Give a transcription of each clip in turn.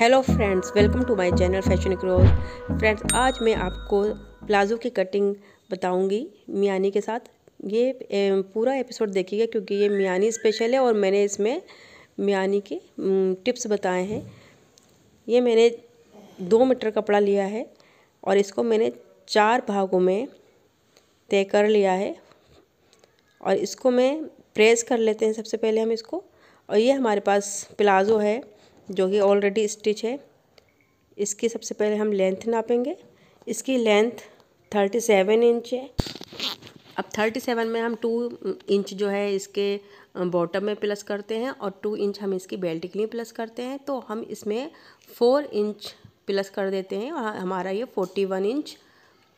hello friends welcome to my channel fashion crows friends आज मैं आपको प्लाज़ो की कटिंग बताऊंगी मियानी के साथ ये पूरा एपिसोड देखिएगा क्योंकि ये मियानी स्पेशल है और मैंने इसमें मियानी के टिप्स बताए हैं ये मैंने दो मीटर कपड़ा लिया है और इसको मैंने चार भागों में तय कर लिया है और इसको मैं प्रेस कर लेते हैं सबसे पहले हम इसको और ये हमारे पास प्लाज़ो है जो कि ऑलरेडी स्टिच है इसकी सबसे पहले हम लेंथ नापेंगे इसकी लेंथ थर्टी सेवन इंच है अब थर्टी सेवन में हम टू इंच जो है इसके बॉटम में प्लस करते हैं और टू इंच हम इसकी बेल्ट के लिए प्लस करते हैं तो हम इसमें फोर इंच प्लस कर देते हैं और हमारा ये फोर्टी वन इंच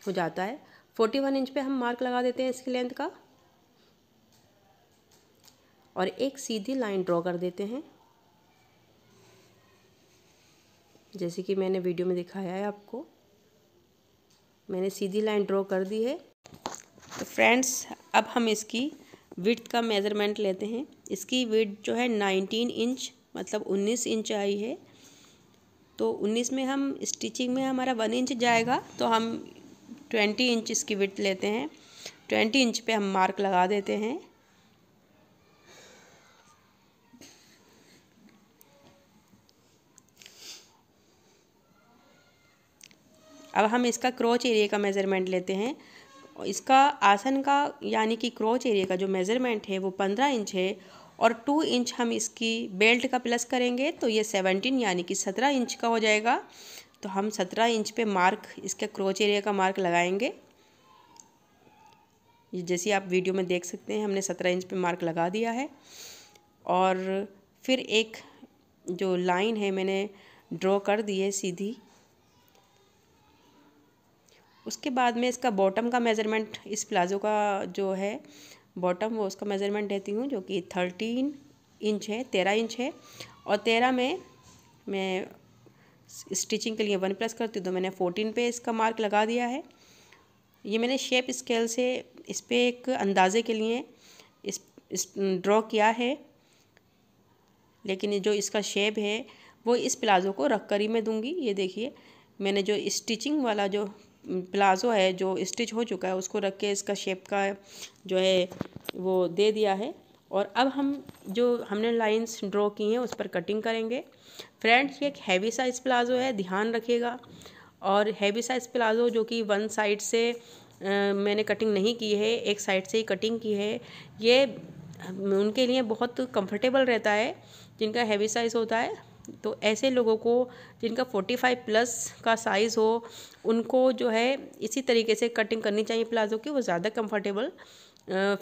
हो जाता है फोर्टी वन इंच पे हम मार्क लगा देते हैं इसकी लेंथ का और एक सीधी लाइन ड्रॉ कर देते हैं जैसे कि मैंने वीडियो में दिखाया है आपको मैंने सीधी लाइन ड्रॉ कर दी है तो फ्रेंड्स अब हम इसकी विथ का मेज़रमेंट लेते हैं इसकी विथ जो है नाइनटीन इंच मतलब उन्नीस इंच आई है तो उन्नीस में हम स्टिचिंग में हमारा वन इंच जाएगा तो हम ट्वेंटी इंच इसकी विथ लेते हैं ट्वेंटी इंच पे हम मार्क लगा देते हैं अब हम इसका क्रोच एरिया का मेज़रमेंट लेते हैं इसका आसन का यानी कि क्रोच एरिया का जो मेज़रमेंट है वो पंद्रह इंच है और टू इंच हम इसकी बेल्ट का प्लस करेंगे तो ये सेवनटीन यानी कि सत्रह इंच का हो जाएगा तो हम सत्रह इंच पे मार्क इसके क्रोच एरिया का मार्क लगाएंगे जैसे आप वीडियो में देख सकते हैं हमने सत्रह इंच पे मार्क लगा दिया है और फिर एक जो लाइन है मैंने ड्रॉ कर दी है सीधी उसके बाद में इसका बॉटम का मेज़रमेंट इस प्लाज़ो का जो है बॉटम वो उसका मेज़रमेंट देती हूँ जो कि थर्टीन इंच है तेरह इंच है और तेरह में मैं स्टिचिंग के लिए वन प्लस करती हूँ तो मैंने फोर्टीन पे इसका मार्क लगा दिया है ये मैंने शेप स्केल से इस पर एक अंदाज़े के लिए इस, इस ड्रॉ किया है लेकिन जो इसका शेप है वो इस प्लाज़ो को रख कर ही मैं दूँगी ये देखिए मैंने जो स्टिचिंग वाला जो प्लाज़ो है जो स्टिच हो चुका है उसको रख के इसका शेप का जो है वो दे दिया है और अब हम जो हमने लाइंस ड्रॉ की हैं उस पर कटिंग करेंगे फ्रेंड्स ये एक हैवी साइज़ प्लाज़ो है ध्यान रखिएगा और हैवी साइज़ प्लाज़ो जो कि वन साइड से आ, मैंने कटिंग नहीं की है एक साइड से ही कटिंग की है ये उनके लिए बहुत कंफर्टेबल रहता है जिनका हैवी साइज़ होता है तो ऐसे लोगों को जिनका फोर्टी फाइव प्लस का साइज़ हो उनको जो है इसी तरीके से कटिंग करनी चाहिए प्लाजो की वो ज़्यादा कंफर्टेबल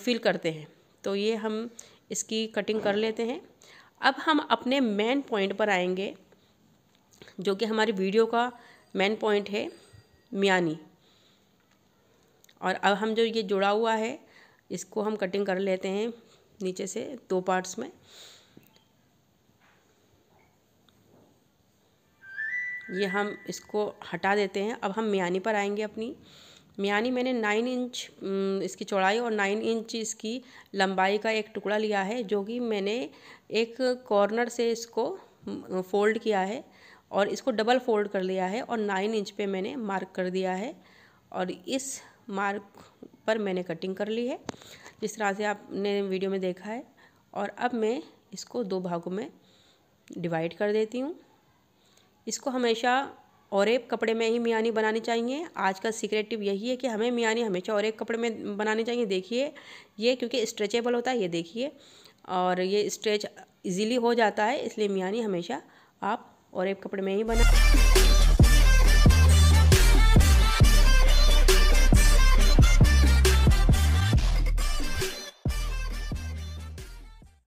फील करते हैं तो ये हम इसकी कटिंग कर लेते हैं अब हम अपने मेन पॉइंट पर आएंगे जो कि हमारी वीडियो का मेन पॉइंट है मियानी और अब हम जो ये जुड़ा हुआ है इसको हम कटिंग कर लेते हैं नीचे से दो पार्ट्स में ये हम इसको हटा देते हैं अब हम मियानी पर आएंगे अपनी मियानी मैंने नाइन इंच इसकी चौड़ाई और नाइन इंच इसकी लंबाई का एक टुकड़ा लिया है जो कि मैंने एक कॉर्नर से इसको फोल्ड किया है और इसको डबल फोल्ड कर लिया है और नाइन इंच पे मैंने मार्क कर दिया है और इस मार्क पर मैंने कटिंग कर ली है जिस तरह से आपने वीडियो में देखा है और अब मैं इसको दो भागों में डिवाइड कर देती हूँ इसको हमेशा और एक कपड़े में ही मियानी बनानी चाहिए आज का सीक्रेट टिप यही है कि हमें मियानी हमेशा और एक कपड़े में बनानी चाहिए देखिए ये क्योंकि स्ट्रेचेबल होता है ये देखिए और ये स्ट्रेच इजीली हो जाता है इसलिए मियानी हमेशा आप और एक कपड़े में ही बना